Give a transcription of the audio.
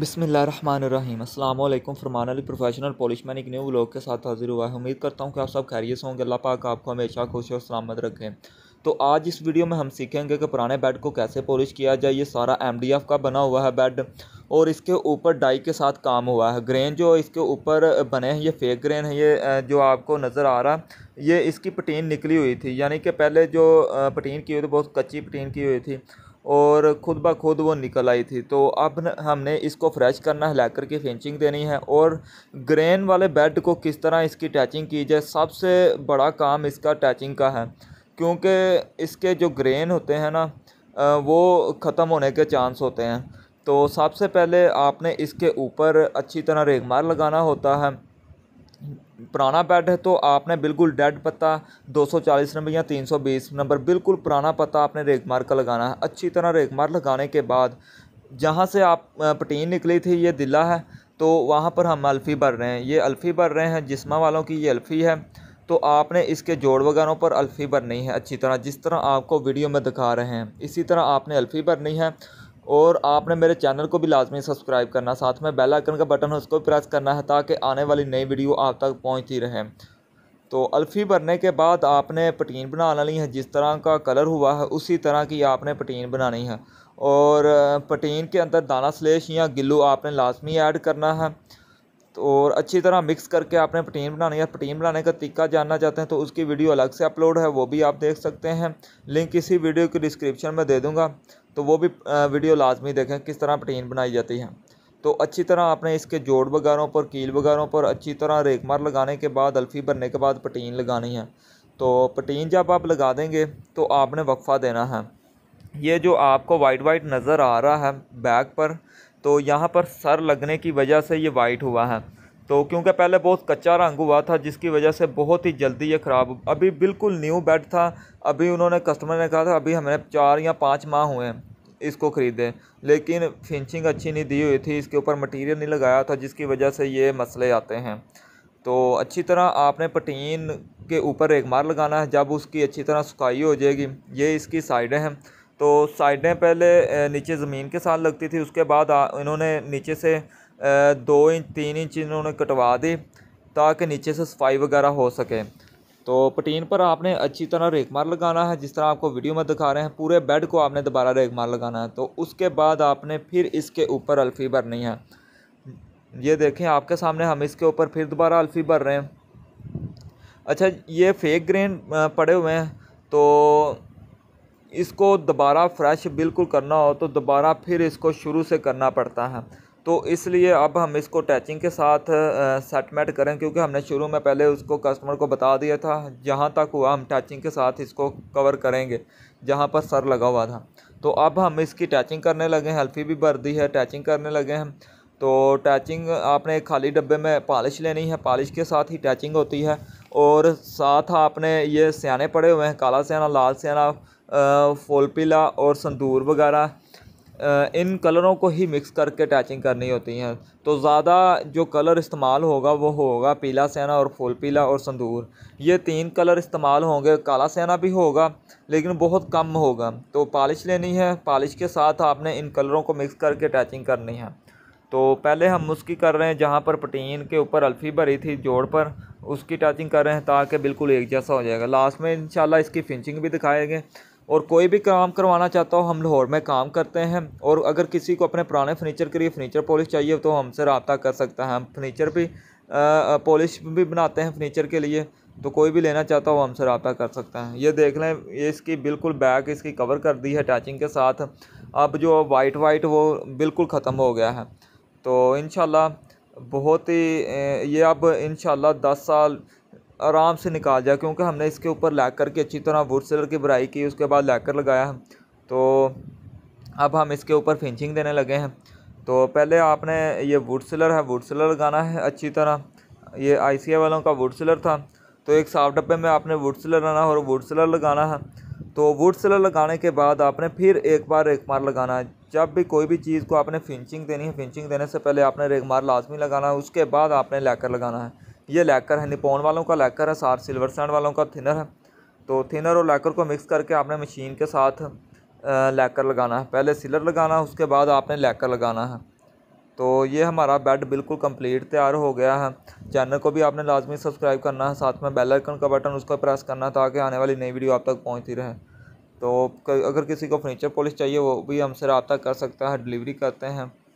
बिसमीम अल्लाम Farman Ali professional man एक न्यू व्लॉग के साथ हाजिर हुआ है उम्मीद करता हूँ कि आप सब खैरियत होंगे अल्लाह पाक आपको हमेशा खुश और सलामत रखें तो आज इस वीडियो में हम सीखेंगे कि पुराने बेड को कैसे पॉलिश किया जाए ये सारा एम का बना हुआ है बेड और इसके ऊपर डाई के साथ काम हुआ है ग्रेन जो इसके ऊपर बने हैं ये फेक ग्रेन है ये जो आपको नज़र आ रहा ये इसकी पटीन निकली हुई थी यानी कि पहले जो पटीन की हुई थी बहुत कच्ची पटीन की हुई थी और ख़ुद ब खुद वो निकल आई थी तो अब हमने इसको फ्रेश करना है लेकर के फेंचिंग देनी है और ग्रेन वाले बेड को किस तरह इसकी टैचिंग की जाए सबसे बड़ा काम इसका टैचिंग का है क्योंकि इसके जो ग्रेन होते हैं ना वो ख़त्म होने के चांस होते हैं तो सबसे पहले आपने इसके ऊपर अच्छी तरह रेगमार लगाना होता है पुराना बेड है तो आपने बिल्कुल डेड पत्ता 240 नंबर या 320 नंबर बिल्कुल पुराना पत्ता आपने रेख मार का लगाना है अच्छी तरह रेख मार लगाने के बाद जहाँ से आप पटीन निकली थी ये दिला है तो वहाँ पर हम अल्फ़ी भर रहे हैं ये अल्फ़ी भर रहे हैं जिसमा वालों की ये अल्फ़ी है तो आपने इसके जोड़ वगैरह पर अल्फ़ी भरनी है अच्छी तरह जिस तरह आपको वीडियो में दिखा रहे हैं इसी तरह आपने अल्फ़ी भरनी है और आपने मेरे चैनल को भी लाजमी सब्सक्राइब करना साथ में बेल आइकन का बटन है उसको प्रेस करना है ताकि आने वाली नई वीडियो आप तक पहुंचती रहे तो अल्फ़ी भरने के बाद आपने पटीन बना लेनी है जिस तरह का कलर हुआ है उसी तरह की आपने पटीन बनानी है और पटीन के अंदर दाना स्लेश या गिल्लू आपने लाजमी ऐड करना है तो और अच्छी तरह मिक्स करके आपने पटीन बनानी है पटीन बनाने का तरीका जानना चाहते हैं तो उसकी वीडियो अलग से अपलोड है वो भी आप देख सकते हैं लिंक इसी वीडियो की डिस्क्रिप्शन में दे दूँगा तो वो भी वीडियो लाजमी देखें किस तरह पटीन बनाई जाती है तो अच्छी तरह आपने इसके जोड़ बगारों पर कील बगारों पर अच्छी तरह रेखमार लगाने के बाद अल्फ़ी भरने के बाद पटीन लगानी है तो पटीन जब आप लगा देंगे तो आपने वक्फ़ा देना है ये जो आपको वाइट वाइट नज़र आ रहा है बैग पर तो यहाँ पर सर लगने की वजह से ये वाइट हुआ है तो क्योंकि पहले बहुत कच्चा रंग हुआ था जिसकी वजह से बहुत ही जल्दी ये ख़राब अभी बिल्कुल न्यू बेड था अभी उन्होंने कस्टमर ने कहा था अभी हमने चार या पाँच माह हुए हैं इसको ख़रीदे लेकिन फिनिशिंग अच्छी नहीं दी हुई थी इसके ऊपर मटेरियल नहीं लगाया था जिसकी वजह से ये मसले आते हैं तो अच्छी तरह आपने पटीन के ऊपर एक मार लगाना है जब उसकी अच्छी तरह सुखाई हो जाएगी ये इसकी साइडें हैं तो साइडें पहले नीचे ज़मीन के साथ लगती थी उसके बाद इन्होंने नीचे से दो इंच तीन इंच इन्होंने कटवा दी ताकि नीचे से सफाई वगैरह हो सके तो पटीन पर आपने अच्छी तरह रेख मार लगाना है जिस तरह आपको वीडियो में दिखा रहे हैं पूरे बेड को आपने दोबारा रेख मार लगाना है तो उसके बाद आपने फिर इसके ऊपर अल्फ़ी भरनी है ये देखें आपके सामने हम इसके ऊपर फिर दोबारा अल्फ़ी भर रहे हैं अच्छा ये फेक ग्रेन पड़े हुए हैं तो इसको दोबारा फ्रेश बिल्कुल करना हो तो दोबारा फिर इसको शुरू से करना पड़ता है तो इसलिए अब हम इसको टैचिंग के साथ सेटमेट करें क्योंकि हमने शुरू में पहले उसको कस्टमर को बता दिया था जहाँ तक हुआ हम टैचिंग के साथ इसको कवर करेंगे जहाँ पर सर लगा हुआ था तो अब हम इसकी टैचिंग करने लगे हैं हल्फी भी भर दी है टैचिंग करने लगे हैं तो टैचिंग आपने खाली डब्बे में पॉलिश लेनी है पॉलिश के साथ ही टैचिंग होती है और साथ आपने ये सियाने पड़े हुए हैं काला सियाना लाल सियाना फोलपिला और संदूर वगैरह इन कलरों को ही मिक्स करके अटैचिंग करनी होती हैं तो ज़्यादा जो कलर इस्तेमाल होगा वो होगा पीला सेना और फूल पीला और संदूर ये तीन कलर इस्तेमाल होंगे काला सेना भी होगा लेकिन बहुत कम होगा तो पालिश लेनी है पालिश के साथ आपने इन कलरों को मिक्स करके अटैचिंग करनी है तो पहले हम उसकी कर रहे हैं जहाँ पर पटीन के ऊपर अल्फ़ी भरी थी जोड़ पर उसकी टचिंग कर रहे हैं ताकि बिल्कुल एक जैसा हो जाएगा लास्ट में इंशाल्लाह इसकी फिनिशिंग भी दिखाएंगे और कोई भी काम करवाना चाहता हो हम लाहौर में काम करते हैं और अगर किसी को अपने पुराने फर्नीचर के लिए फर्नीचर पॉलिश चाहिए तो हमसे रबता कर सकता है हम फर्नीचर भी पॉलिश भी बनाते हैं फर्नीचर के लिए तो कोई भी लेना चाहता हो हमसे रबा कर सकता है ये देख लें ये इसकी बिल्कुल बैक इसकी कवर कर दी है अटैचिंग के साथ अब जो वाइट वाइट वो बिल्कुल ख़त्म हो गया है तो इन बहुत ही ये अब इन दस साल आराम से निकाल जाए क्योंकि हमने इसके ऊपर लैकर की अच्छी तरह वुड सेलर की बुराई की उसके बाद लैकर लगाया तो अब हम इसके ऊपर फिंचिंग देने लगे हैं तो पहले आपने ये वुड सिलर है वुड सेलर लगाना है अच्छी तरह ये आई वालों का वुड सिलर था तो एक साफ डब्बे में आपने वुड सिलर लाना और वुड सिलर लगाना है तो वुड सिलर लगाने के बाद आपने फिर एक बार रेक मार लगाना है जब भी कोई भी चीज़ को आपने फिंचिंग देनी है फिंचिंग देने से पहले आपने रेगमार लाजमी लगाना है उसके बाद आपने लैकर लगाना है ये लैकर है निपोन वालों का लैकर है सार सिल्वर सैंड वालों का थिनर है तो थिनर और लैकर को मिक्स करके आपने मशीन के साथ लैकर लगाना है पहले सिलर लगाना है उसके बाद आपने लैकर लगाना है तो ये हमारा बेड बिल्कुल कंप्लीट तैयार हो गया है चैनल को भी आपने लाजमी सब्सक्राइब करना है साथ में बेल आइकन का बटन उसको प्रेस करना है ताकि आने वाली नई वीडियो आप तक पहुंचती रहे तो अगर किसी को फर्नीचर पॉलिश चाहिए वो भी हमसे रबता कर सकता है डिलीवरी करते हैं